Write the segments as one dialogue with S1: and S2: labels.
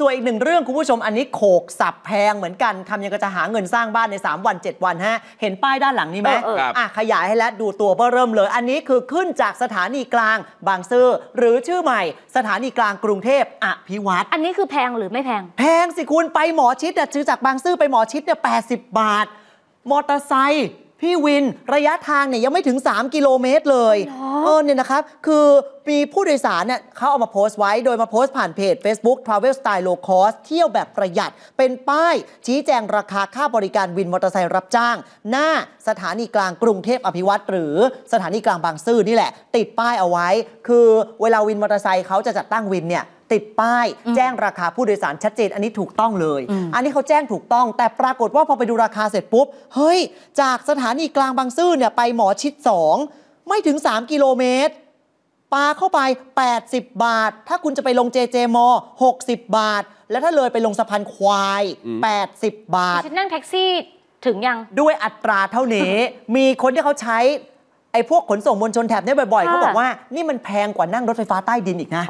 S1: ส่วนอีกหนึ่งเรื่อง คุณผู้ชมอันนี้โขกสับแพงเหมือนกันทำยังก็จะหาเงินสร้างบ้านใน 3 วัน 7 วันฮะเห็นป้ายด้านหลังนี้ไหมอ่ะ ขยายให้แล้วดูตัวเพื่อเริ่มเลย อันนี้คือขึ้นจากสถานีกลางบางซื่อหรือชื่อใหม่สถานีกลางกรุงเทพอภิวัตรอันนี้คือแพงหรือไม่แพง แพงสิคุณ ไปหมอชิด่ะซื้อจากบางซื่อไปหมอชิดเนี่ยแปบาท มอเตอร์ไซค์พี่วิน ระยะทางเนี่ย ยังไม่ถึง 3 กิโลเมตรเลย เออ เนี่ยนะครับ คือมีผู้โดยสารเนี่ยเขาเอามาโพสต์ไว้โดยมาโพสต์ผ่านเพจ Facebook Travel Style Low Cost เที่ยวแบบประหยัด เป็นป้ายชี้แจงราคาค่าบริการวินมอเตอร์ไซค์รับจ้าง หน้าสถานีกลางกรุงเทพอภิวัตรหรือสถานีกลางบางซื่อนี่แหละ ติดป้ายเอาไว้ คือเวลาวินมอเตอร์ไซค์เขาจะจัดตั้งวินเนี่ยติดป้ายแจ้งราคาผู้โดยสารชัดเจนอันนี้ถูกต้องเลย อันนี้เขาแจ้งถูกต้อง แต่ปรากฏว่าพอไปดูราคาเสร็จปุ๊บ เฮ้ย จากสถานีกลางบางซื่อเนี่ยไปหมอชิด2ไม่ถึง 3 กิโลเมตร ปาเข้าไป 80 บาท ถ้าคุณจะไปลงเจเจมอ60 บาท แล้วถ้าเลยไปลงสะพานควาย 80 บาทฉันนั่งแท็กซี่ถึงยังด้วยอัตราเท่านี้มีคนที่เขาใช้ไอ้พวกขนส่งมวลชนแถบนี้บ่อยๆเขาบอกว่านี่มันแพงกว่านั่งรถไฟฟ้าใต้ดินอีกนะ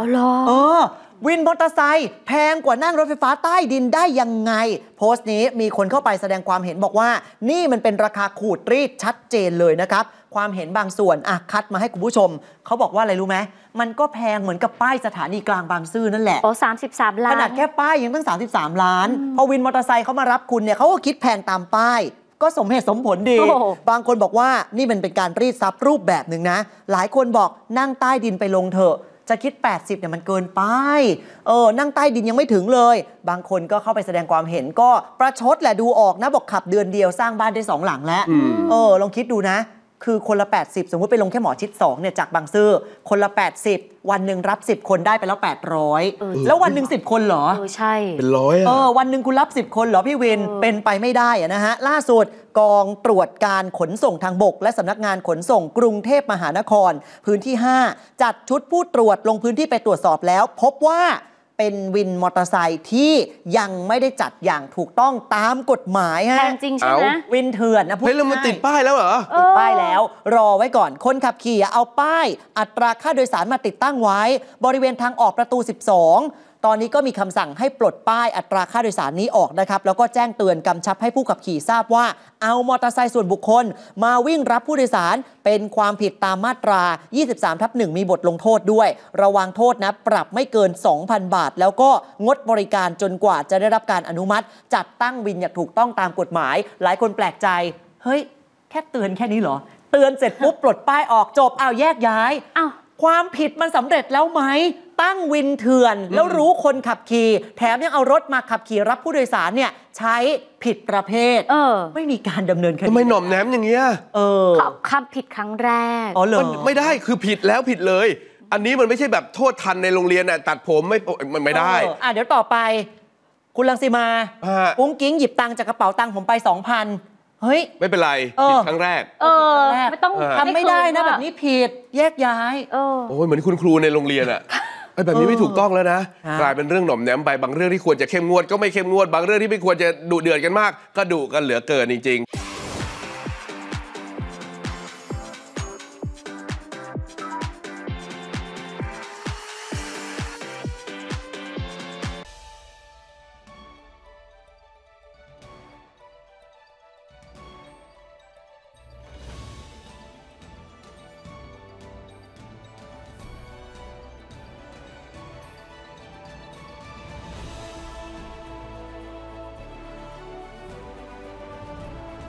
S1: เออวินมอเตอร์ไซค์แพงกว่านั่งรถไฟฟ้าใต้ดินได้ยังไง โพสต์นี้มีคนเข้าไปแสดงความเห็นบอกว่านี่มันเป็นราคาขูดรีดชัดเจนเลยนะครับ ความเห็นบางส่วน อ่ะ คัดมาให้คุณผู้ชม เขาบอกว่าอะไรรู้ไหม มันก็แพงเหมือนกับป้ายสถานีกลางบางซื่อนั่นแหละโอ้สามสิบสามล้านขนาดแค่ป้ายยังตั้ง33 ล้านพอวินมอเตอร์ไซค์เขามารับคุณเนี่ยเขาก็คิดแพงตามป้ายก็สมเหตุสมผลดี บางคนบอกว่านี่มันเป็นการรีดซับรูปแบบหนึ่งนะ หลายคนบอกนั่งใต้ดินไปลงเถอะจะคิด 80เนี่ยมันเกินไป เออ นั่งใต้ดินยังไม่ถึงเลย บางคนก็เข้าไปแสดงความเห็นก็ประชดแหละดูออกนะ บอกขับเดือนเดียวสร้างบ้านได้สองหลังแล้ว เออ ลองคิดดูนะ คือคนละ 80 สมมติไปลงแค่หมอชิด2เนี่ยจากบางซื่อคนละ 80 วันหนึ่งรับ 10 คนได้ไปแล้ว 800 แล้ววันหนึ่ง10 คนเหรอออใช่ เป็นร้อยอะเออวันหนึ่งคุณรับ10คนเหรอพี่วินเป็นไปไม่ได้อะนะฮะล่าสุดกองตรวจการขนส่งทางบก และสำนักงานขนส่งกรุงเทพมหานคร พื้นที่ 5 จัดชุดผู้ตรวจลงพื้นที่ไปตรวจสอบแล้ว พบว่าเป็นวินมอเตอร์ไซค์ที่ยังไม่ได้จัดอย่างถูกต้องตามกฎหมายแพแะงจริงใช่ไหมวินเถื่อนนะพูดเฮ้ยแล้วมันติดป้ายแล้วเหรอ ติดป้ายแล้ว รอไว้ก่อนคนขับขี่เอาป้ายอัตราค่าโดยสารมาติดตั้งไว้ บริเวณทางออกประตู 12ตอนนี้ก็มีคำสั่งให้ปลดป้ายอัตราค่าโดยสารนี้ออกนะครับ แล้วก็แจ้งเตือนกำชับให้ผู้ขับขี่ทราบว่าเอา มอเตอร์ไซค์ส่วนบุคคล มาวิ่งรับผู้โดยสารเป็นความผิดตามมาตรา 23 ทับ1มีบทลงโทษด้วย ระวังโทษนะ ปรับไม่เกิน 2,000 บาท แล้วก็งดบริการจนกว่าจะได้รับการอนุมัติ จัดตั้งวินอย่างถูกต้องตามกฎหมาย หลายคนแปลกใจเฮ้ยแค่เตือนแค่นี้เหรอ เตือนเสร็จปุ๊บปลดป้ายออกจบเอาแยกย้ายอ้าวความผิดมันสำเร็จแล้วไหมตั้งวินเถื่อน แล้วรู้คนขับขี่ แถมยังเอารถมาขับขี่รับผู้โดยสารเนี่ย ใช้ผิดประเภทเออ ไม่มีการดำเนินคดีทำไมหน่อมแหนมอย่างเงี้ยเออคำผิดครั้งแรก อ๋อเหรอ ไม่ได้คือผิดแล้วผิดเลย อันนี้มันไม่ใช่แบบโทษทันในโรงเรียนน่ะตัดผมไม่มันไม่ได้อ่าเดี๋ยวต่อไป คุณลังสีมาอุ้งกิ้งหยิบตังจากกระเป๋าตังผมไปสองพันเฮ้ยไม่เป็นไรผิดครั้งแรกเออไม่ต้องทำไม่ได้นะแบบนี้ผิดแยกย้ายอโอ้ยเหมือนคุณครูในโรงเรียนอะไอ้แบบนี้ไม่ถูกต้องแล้วนะะกลายเป็นเรื่องหน่อมแนมไปบางเรื่องที่ควรจะเข้มงวดก็ไม่เข้มงวด บางเรื่องที่ไม่ควรจะดุเดือดกันมาก ก็ดุกันเหลือเกินจริงๆ